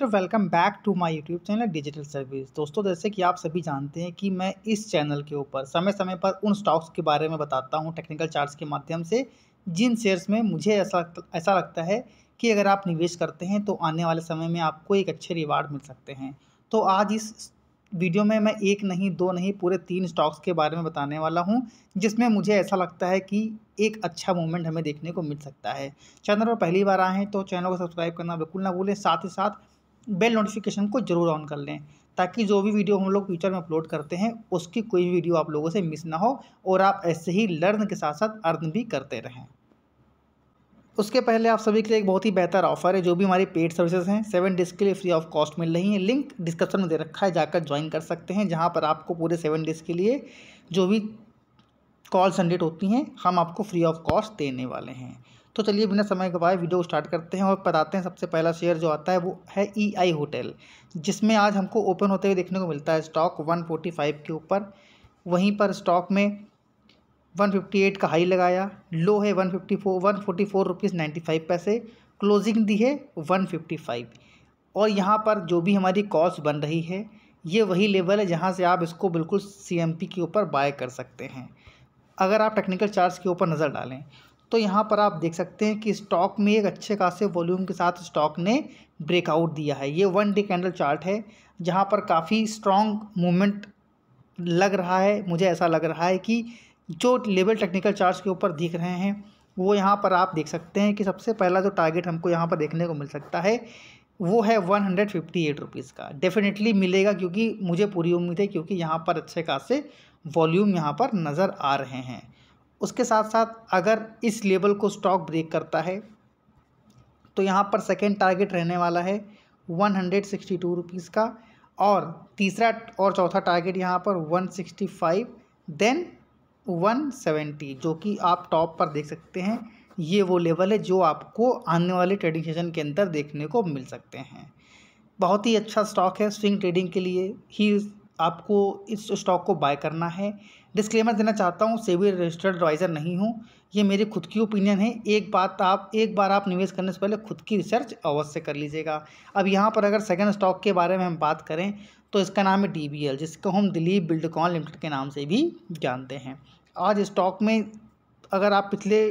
दोस्तों welcome back to my YouTube channel digital service दोस्तों जैसे कि आप सभी जानते हैं कि मैं इस चैनल के ऊपर समय समय पर उन स्टॉक्स के बारे में बताता हूं टेक्निकल चार्ट्स के माध्यम से जिन शेयर्स में मुझे ऐसा ऐसा लगता है कि अगर आप निवेश करते हैं तो आने वाले समय में आपको एक अच्छे रिवार्ड मिल सकते हैं तो आज इस वीडियो में मैं एक नहीं दो नहीं पूरे तीन स्टॉक्स के बारे में बताने वाला हूँ जिसमें मुझे ऐसा लगता है कि एक अच्छा मूवमेंट हमें देखने को मिल सकता है चैनल पर पहली बार आए हैं तो चैनल को सब्सक्राइब करना बिल्कुल ना भूलें साथ ही साथ बेल नोटिफिकेशन को जरूर ऑन कर लें ताकि जो भी वीडियो हम लोग फ्यूचर में अपलोड करते हैं उसकी कोई भी वीडियो आप लोगों से मिस ना हो और आप ऐसे ही लर्न के साथ साथ अर्न भी करते रहें उसके पहले आप सभी के लिए एक बहुत ही बेहतर ऑफर है जो भी हमारी पेड सर्विसेज हैं सेवन डेज़ के लिए फ्री ऑफ कॉस्ट मिल रही है लिंक डिस्क्रिप्शन में दे रखा है जाकर ज्वाइन कर सकते हैं जहाँ पर आपको पूरे सेवन डेज़ के लिए जो भी कॉल सेंडेट होती हैं हम आपको फ्री ऑफ कॉस्ट देने वाले हैं तो चलिए बिना समय गवाए वीडियो स्टार्ट करते हैं और बताते हैं सबसे पहला शेयर जो आता है वो है ई e आई होटल जिसमें आज हमको ओपन होते हुए देखने को मिलता है स्टॉक वन फोर्टी फाइव के ऊपर वहीं पर स्टॉक में वन फिफ्टी एट का हाई लगाया लो है one fifty four one forty four rupees ninety five पैसे क्लोजिंग दी है वन फिफ्टी फाइव और यहाँ पर जो भी हमारी कॉस्ट बन रही है ये वही लेवल है जहाँ से आप इसको बिल्कुल सी के ऊपर बाय कर सकते हैं अगर आप टेक्निकल चार्ट के ऊपर नज़र डालें तो यहाँ पर आप देख सकते हैं कि स्टॉक में एक अच्छे खासे वॉल्यूम के साथ स्टॉक ने ब्रेकआउट दिया है ये वन डे कैंडल चार्ट है जहाँ पर काफ़ी स्ट्रॉन्ग मूवमेंट लग रहा है मुझे ऐसा लग रहा है कि जो लेवल टेक्निकल चार्ट के ऊपर दिख रहे हैं वो यहाँ पर आप देख सकते हैं कि सबसे पहला जो टारगेट हमको यहाँ पर देखने को मिल सकता है वो है one hundred fifty eight rupees का डेफिनेटली मिलेगा क्योंकि मुझे पूरी उम्मीद है क्योंकि यहाँ पर अच्छे खासे वॉल्यूम यहाँ पर नज़र आ रहे हैं उसके साथ साथ अगर इस लेवल को स्टॉक ब्रेक करता है तो यहाँ पर सेकेंड टारगेट रहने वाला है one hundred sixty two rupees का और तीसरा और चौथा टारगेट यहाँ पर one sixty five then one seventy जो कि आप टॉप पर देख सकते हैं ये वो लेवल है जो आपको आने वाले ट्रेडिंग सेशन के अंदर देखने को मिल सकते हैं बहुत ही अच्छा स्टॉक है स्विंग ट्रेडिंग के लिए ही आपको इस स्टॉक को बाय करना है डिस्क्लेमर देना चाहता हूँ सेवी रजिस्टर्ड एडवाइज़र नहीं हूँ ये मेरी खुद की ओपिनियन है एक बात आप एक बार आप निवेश करने से पहले खुद की रिसर्च अवश्य कर लीजिएगा अब यहाँ पर अगर सेकंड स्टॉक के बारे में हम बात करें तो इसका नाम है डी जिसको हम दिलीप बिल्डकॉन लिमिटेड के नाम से भी जानते हैं आज स्टॉक में अगर आप पिछले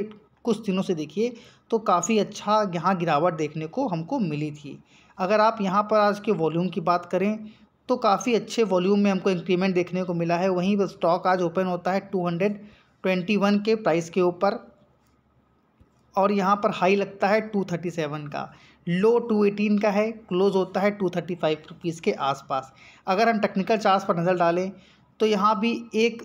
कुछ दिनों से देखिए तो काफ़ी अच्छा यहाँ गिरावट देखने को हमको मिली थी अगर आप यहाँ पर आज के वॉल्यूम की बात करें तो काफ़ी अच्छे वॉल्यूम में हमको इंक्रीमेंट देखने को मिला है वहीं स्टॉक आज ओपन होता है टू हंड्रेड ट्वेंटी वन के प्राइस के ऊपर और यहाँ पर हाई लगता है टू थर्टी सेवन का लो टू एटीन का है क्लोज होता है टू थर्टी फाइव रुपीज़ के आसपास अगर हम टेक्निकल चार्ज पर नज़र डालें तो यहाँ भी एक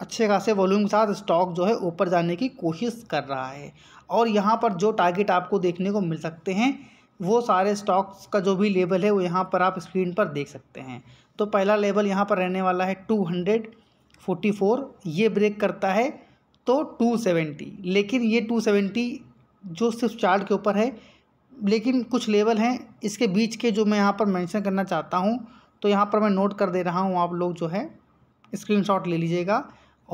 अच्छे खासे वॉल्यूम के साथ स्टॉक जो है ऊपर जाने की कोशिश कर रहा है और यहाँ पर जो टारगेट आपको देखने को मिल सकते हैं वो सारे स्टॉक्स का जो भी लेबल है वो यहाँ पर आप स्क्रीन पर देख सकते हैं तो पहला लेबल यहाँ पर रहने वाला है टू हंड्रेड फोर्टी फोर ये ब्रेक करता है तो टू सेवेंटी लेकिन ये टू सेवेंटी जो सिर्फ चार्ट के ऊपर है लेकिन कुछ लेवल हैं इसके बीच के जो मैं यहाँ पर मेंशन करना चाहता हूँ तो यहाँ पर मैं नोट कर दे रहा हूँ आप लोग जो है स्क्रीन ले लीजिएगा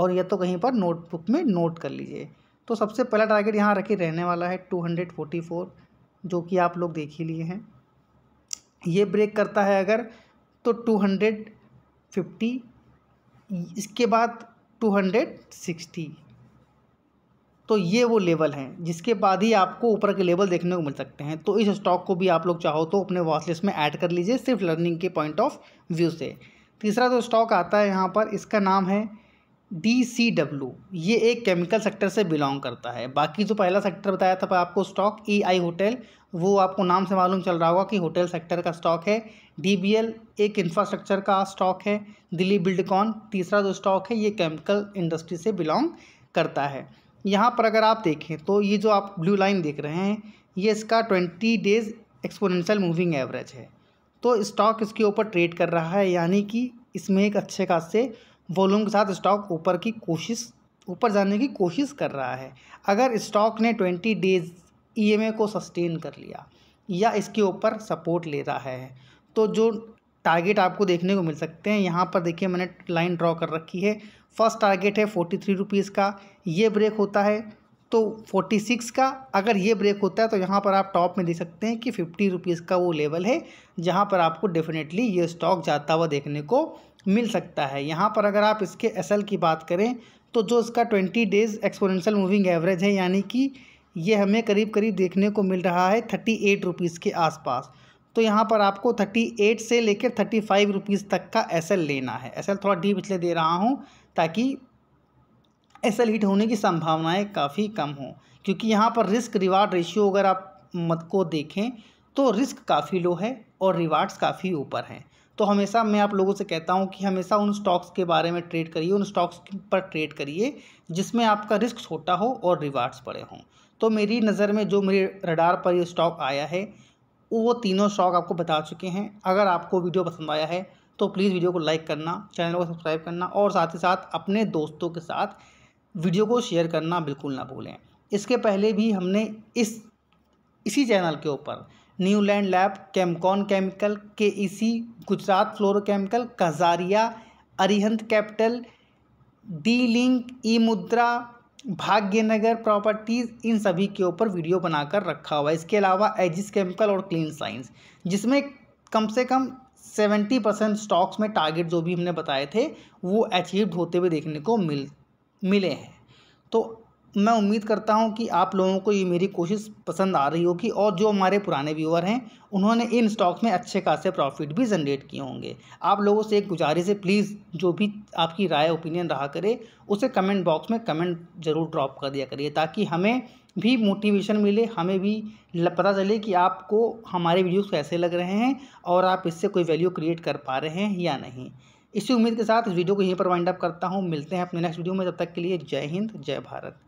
और या तो कहीं पर नोटबुक में नोट कर लीजिए तो सबसे पहला टारगेट यहाँ रखे रहने वाला है टू हंड्रेड फोर्टी फोर जो कि आप लोग देख ही लिए हैं ये ब्रेक करता है अगर तो टू हंड्रेड फिफ्टी इसके बाद टू हंड्रेड सिक्सटी तो ये वो लेवल हैं जिसके बाद ही आपको ऊपर के लेवल देखने को मिल सकते हैं तो इस स्टॉक को भी आप लोग चाहो तो अपने वॉचलिस्ट में ऐड कर लीजिए सिर्फ लर्निंग के पॉइंट ऑफ व्यू से तीसरा जो तो स्टॉक आता है यहाँ पर इसका नाम है डी सी डब्ल्यू ये एक केमिकल सेक्टर से बिलोंग करता है बाकी जो पहला सेक्टर बताया था आपको स्टॉक ए आई होटल वो आपको नाम से मालूम चल रहा होगा कि होटल सेक्टर का स्टॉक है डी बी एल एक इंफ्रास्ट्रक्चर का स्टॉक है दिल्ली बिल्डकॉन तीसरा जो स्टॉक है ये केमिकल इंडस्ट्री से बिलोंग करता है यहाँ पर अगर आप देखें तो ये जो आप ब्लू लाइन देख रहे हैं ये इसका twenty days exponential moving average है तो स्टॉक इसके ऊपर ट्रेड कर रहा है यानी कि इसमें एक अच्छे खासे वॉल्यूम के साथ स्टॉक ऊपर की कोशिश ऊपर जाने की कोशिश कर रहा है अगर स्टॉक ने ट्वेंटी डेज ईएमए e को सस्टेन कर लिया या इसके ऊपर सपोर्ट ले रहा है तो जो टारगेट आपको देखने को मिल सकते हैं यहाँ पर देखिए मैंने लाइन ड्रॉ कर रखी है फर्स्ट टारगेट है फोर्टी थ्री रुपीज़ का ये ब्रेक होता है तो फोर्टी सिक्स का अगर ये ब्रेक होता है तो यहाँ पर आप टॉप में देख सकते हैं कि फिफ्टी रुपीज़ का वो लेवल है जहाँ पर आपको डेफिनेटली ये स्टॉक जाता हुआ देखने को मिल सकता है यहाँ पर अगर आप इसके एस की बात करें तो जो इसका twenty days exponential moving average है यानी कि ये हमें करीब करीब देखने को मिल रहा है थर्टी एट रुपीज़ के आसपास तो यहाँ पर आपको थर्टी एट से लेकर थर्टी फाइव रुपीज़ तक का एस लेना है एस थोड़ा डीप इसलिए दे रहा हूँ ताकि एस हिट होने की संभावनाएँ काफ़ी कम हों क्योंकि यहाँ पर रिस्क रिवार्ड रेशियो अगर आप मत को देखें तो रिस्क काफ़ी लो है और रिवार्ड्स काफ़ी ऊपर हैं तो हमेशा मैं आप लोगों से कहता हूँ कि हमेशा उन स्टॉक्स के बारे में ट्रेड करिए उन स्टॉक्स पर ट्रेड करिए जिसमें आपका रिस्क छोटा हो और रिवार्ड्स बड़े हों तो मेरी नज़र में जो मेरे रडार पर ये स्टॉक आया है वो तीनों स्टॉक आपको बता चुके हैं अगर आपको वीडियो पसंद आया है तो प्लीज़ वीडियो को लाइक करना चैनल को सब्सक्राइब करना और साथ ही साथ अपने दोस्तों के साथ वीडियो को शेयर करना बिल्कुल ना भूलें इसके पहले भी हमने इस इसी चैनल के ऊपर न्यूलैंड लैब कैमकॉन केमिकल के इसी Gujarat fluorochemical Kajaria Arihant capital D link E Mudra Bhagyanagar properties इन सभी के ऊपर वीडियो बनाकर रखा हुआ है इसके अलावा एजिस केमिकल और क्लीन साइंस जिसमें कम से कम सेवेंटी परसेंट स्टॉक्स में टारगेट जो भी हमने बताए थे वो अचीव होते हुए देखने को मिल मिले हैं तो मैं उम्मीद करता हूं कि आप लोगों को ये मेरी कोशिश पसंद आ रही होगी और जो हमारे पुराने व्यूअर हैं उन्होंने इन स्टॉक्स में अच्छे खासे प्रॉफिट भी जनरेट किए होंगे आप लोगों से एक गुजारिश है प्लीज़ जो भी आपकी राय ओपिनियन रहा करे उसे कमेंट बॉक्स में कमेंट ज़रूर ड्रॉप कर दिया करिए ताकि हमें भी मोटिवेशन मिले हमें भी पता चले कि आपको हमारे वीडियो कैसे लग रहे हैं और आप इससे कोई वैल्यू क्रिएट कर पा रहे हैं या नहीं इसी उम्मीद के साथ इस वीडियो को यहीं पर वाइंड अप करता हूँ मिलते हैं अपने नेक्स्ट वीडियो में तब तक के लिए जय हिंद जय भारत